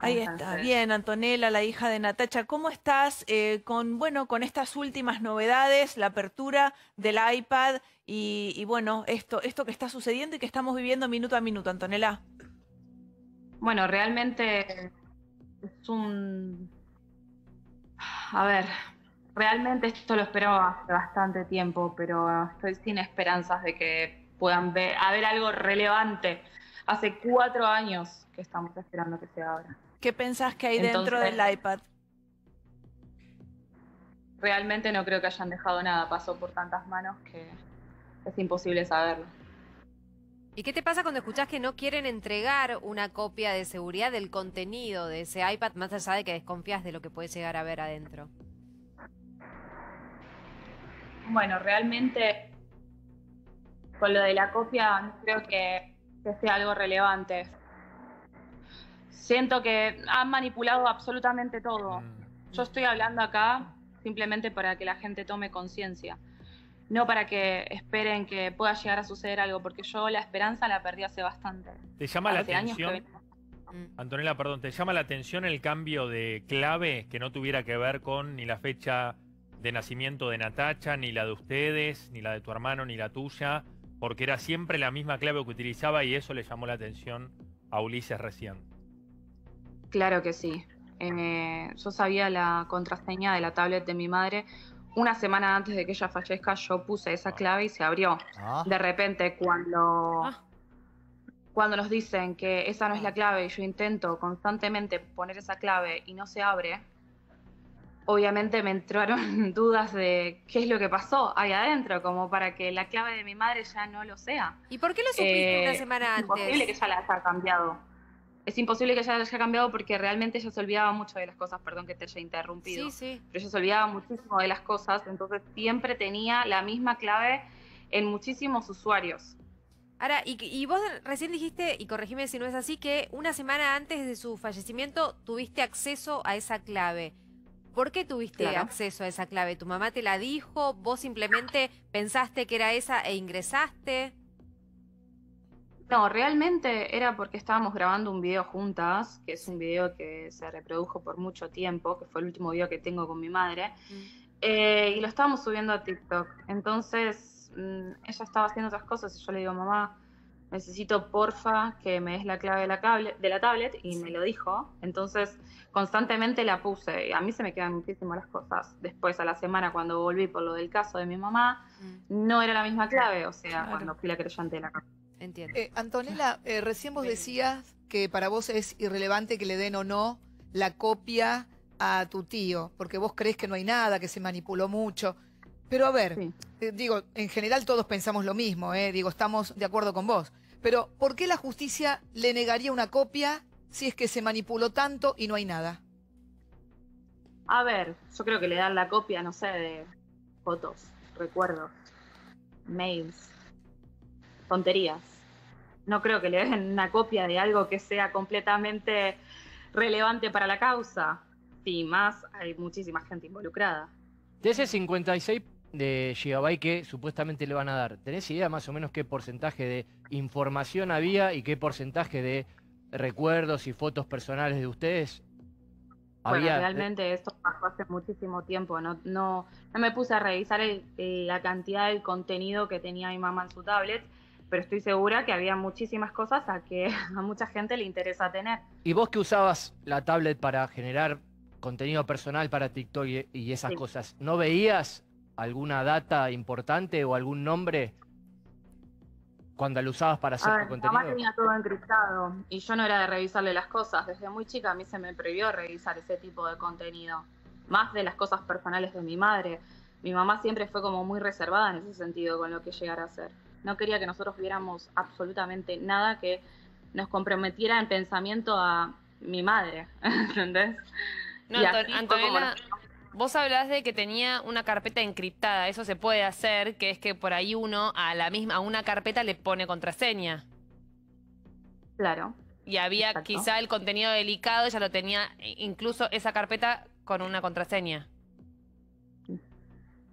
Ahí está, bien, Antonella, la hija de Natacha, ¿cómo estás eh, con, bueno, con estas últimas novedades, la apertura del iPad y, bueno, esto, esto que está sucediendo y que estamos viviendo minuto a minuto, Antonella? Bueno, realmente es un... A ver, realmente esto lo esperaba hace bastante tiempo, pero estoy sin esperanzas de que puedan ver, haber algo relevante Hace cuatro años que estamos esperando que se abra. ¿Qué pensás que hay dentro del iPad? Realmente no creo que hayan dejado nada. Pasó por tantas manos que es imposible saberlo. ¿Y qué te pasa cuando escuchás que no quieren entregar una copia de seguridad del contenido de ese iPad, más allá de que desconfías de lo que puedes llegar a ver adentro? Bueno, realmente con lo de la copia creo que que sea algo relevante. Siento que han manipulado absolutamente todo. Mm. Yo estoy hablando acá simplemente para que la gente tome conciencia, no para que esperen que pueda llegar a suceder algo, porque yo la esperanza la perdí hace bastante. ¿Te llama la atención? Mm. Antonella, perdón, ¿te llama la atención el cambio de clave que no tuviera que ver con ni la fecha de nacimiento de Natacha, ni la de ustedes, ni la de tu hermano, ni la tuya? porque era siempre la misma clave que utilizaba y eso le llamó la atención a Ulises recién. Claro que sí. Eh, yo sabía la contraseña de la tablet de mi madre. Una semana antes de que ella fallezca, yo puse esa ah. clave y se abrió. Ah. De repente, cuando, ah. cuando nos dicen que esa no es la clave y yo intento constantemente poner esa clave y no se abre, obviamente me entraron dudas de qué es lo que pasó ahí adentro, como para que la clave de mi madre ya no lo sea. ¿Y por qué lo supiste eh, una semana antes? Es imposible que ya la haya cambiado. Es imposible que ya la haya cambiado porque realmente ella se olvidaba mucho de las cosas, perdón que te haya interrumpido. Sí, sí. Pero ella se olvidaba muchísimo de las cosas, entonces siempre tenía la misma clave en muchísimos usuarios. Ahora, y, y, vos recién dijiste, y corregime si no es así, que una semana antes de su fallecimiento tuviste acceso a esa clave. ¿Por qué tuviste acceso a esa clave? ¿Tu mamá te la dijo? ¿Vos simplemente pensaste que era esa e ingresaste? No, realmente era porque estábamos grabando un video juntas, que es un video que se reprodujo por mucho tiempo, que fue el último video que tengo con mi madre, mm. eh, y lo estábamos subiendo a TikTok. Entonces, mm, ella estaba haciendo otras cosas y yo le digo, mamá, necesito porfa que me des la clave de la, de la tablet y me lo dijo. Entonces constantemente la puse. ...y A mí se me quedan muchísimo las cosas. Después a la semana cuando volví por lo del caso de mi mamá, mm. no era la misma clave, o sea, cuando fui la creyente de la casa. Entiendo. Eh, Antonella, eh, recién vos decías que para vos es irrelevante que le den o no la copia a tu tío, porque vos crees que no hay nada, que se manipuló mucho. Pero a ver, eh, digo, en general todos pensamos lo mismo, eh, digo, estamos de acuerdo con vos. Pero, ¿por qué la justicia le negaría una copia si es que se manipuló tanto y no hay nada? A ver, yo creo que le dan la copia, no sé, de fotos, recuerdos, mails, tonterías. No creo que le den una copia de algo que sea completamente relevante para la causa. Y más hay muchísima gente involucrada. De ese 56 de gigabyte que supuestamente le van a dar. ¿Tenés idea más o menos qué porcentaje de información había y qué porcentaje de recuerdos y fotos personales de ustedes? Bueno, realmente esto pasó hace muchísimo tiempo. No, no, no me puse a revisar la cantidad del contenido que tenía mi mamá en su tablet, pero estoy segura que había muchísimas cosas a que a mucha gente le interesa tener. ¿Y vos que usabas la tablet para generar contenido personal para TikTok y, esas cosas, ¿no veías alguna data importante o algún nombre cuando lo usabas para hacer ver, ah, tu contenido? Mamá tenía todo encriptado y yo no era de revisarle las cosas. Desde muy chica a mí se me prohibió revisar ese tipo de contenido, más de las cosas personales de mi madre. Mi mamá siempre fue como muy reservada en ese sentido con lo que llegara a hacer. No quería que nosotros viéramos absolutamente nada que nos comprometiera en pensamiento a mi madre, ¿entendés? Vos hablás de que tenía una carpeta encriptada, eso se puede hacer, que es que por ahí uno a la misma, a una carpeta le pone contraseña. Claro. Y había quizá el contenido delicado, ya lo tenía e incluso esa carpeta con una contraseña. Mm.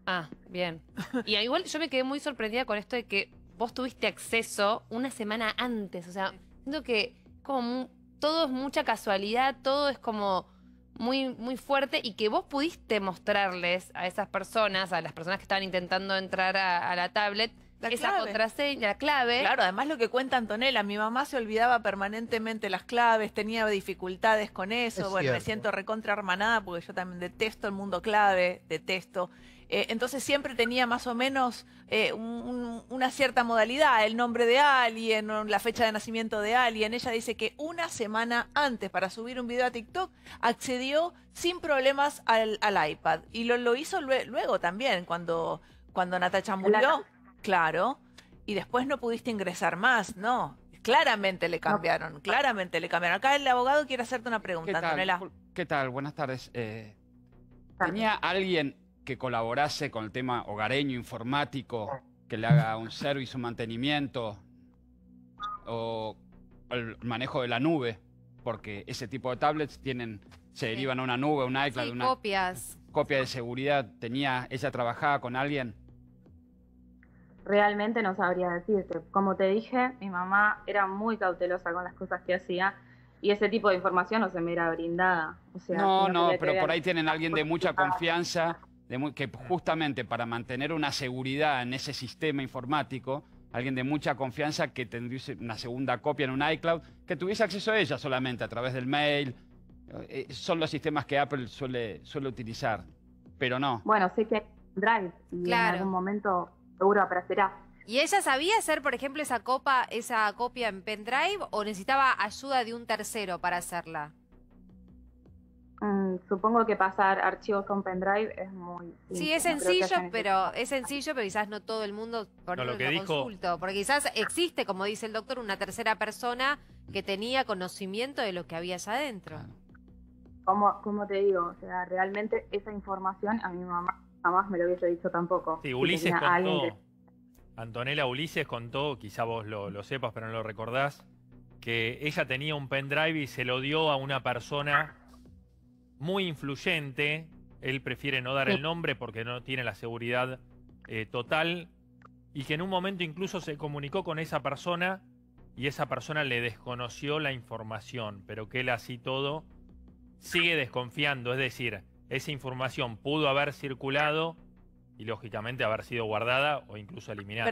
Ah, bien. Y igual yo me quedé muy sorprendida con esto de que vos tuviste acceso una semana antes. O sea, siento que como todo es mucha casualidad, todo es como muy, muy fuerte y que vos pudiste mostrarles a esas personas, a las personas que estaban intentando entrar a, a la tablet, esa contraseña, clave. Claro, además lo que cuenta Antonella, mi mamá se olvidaba permanentemente las claves, tenía dificultades con eso. bueno, me siento recontra hermanada porque yo también detesto el mundo clave, detesto. Eh, entonces siempre tenía más o menos eh, una cierta modalidad, el nombre de alguien, la fecha de nacimiento de alguien. Ella dice que una semana antes para subir un video a TikTok accedió sin problemas al, iPad. Y lo, lo hizo luego también, cuando, cuando Natacha murió. Claro. Y después no pudiste ingresar más, ¿no? Claramente le cambiaron, claramente le cambiaron. Acá el abogado quiere hacerte una pregunta, ¿Qué tal? tal? Buenas eh, tardes. ¿Tenía alguien que colaborase con el tema hogareño, informático, que le haga un servicio, un mantenimiento o el manejo de la nube? Porque ese tipo de tablets tienen, se derivan a una nube, una iCloud, una copias. copia de seguridad. ¿Tenía ella trabajaba con alguien? realmente no sabría decirte. Como te dije, mi mamá era muy cautelosa con las cosas que hacía y ese tipo de información no se me era brindada. O sea, no, no, pero por ahí tienen a alguien de mucha confianza, de que justamente para mantener una seguridad en ese sistema informático, alguien de mucha confianza que tendría una segunda copia en un iCloud, que tuviese acceso a ella solamente a través del mail. Eh, eh, son los sistemas que Apple suele, suele utilizar, pero no. Bueno, sí que Drive, claro. en algún momento seguro aparecerá. ¿Y ella sabía hacer, por ejemplo, esa copa, esa copia en pendrive o necesitaba ayuda de un tercero para hacerla? Mm, supongo que pasar archivos con pendrive es muy sí es sencillo pero es sencillo pero quizás no todo el mundo por no, lo, que dijo... porque quizás existe como dice el doctor una tercera persona que tenía conocimiento de lo que había allá adentro como como te digo o sea realmente esa información a mi mamá jamás me lo hubiese dicho tampoco. Sí, Ulises contó, Antonella Ulises contó, quizá vos lo, sepas, pero no lo recordás, que ella tenía un pendrive y se lo dio a una persona muy influyente. Él prefiere no dar el nombre porque no tiene la seguridad eh, total. Y que en un momento incluso se comunicó con esa persona y esa persona le desconoció la información, pero que él así todo sigue desconfiando. Es decir, esa información pudo haber circulado y lógicamente haber sido guardada o incluso eliminada.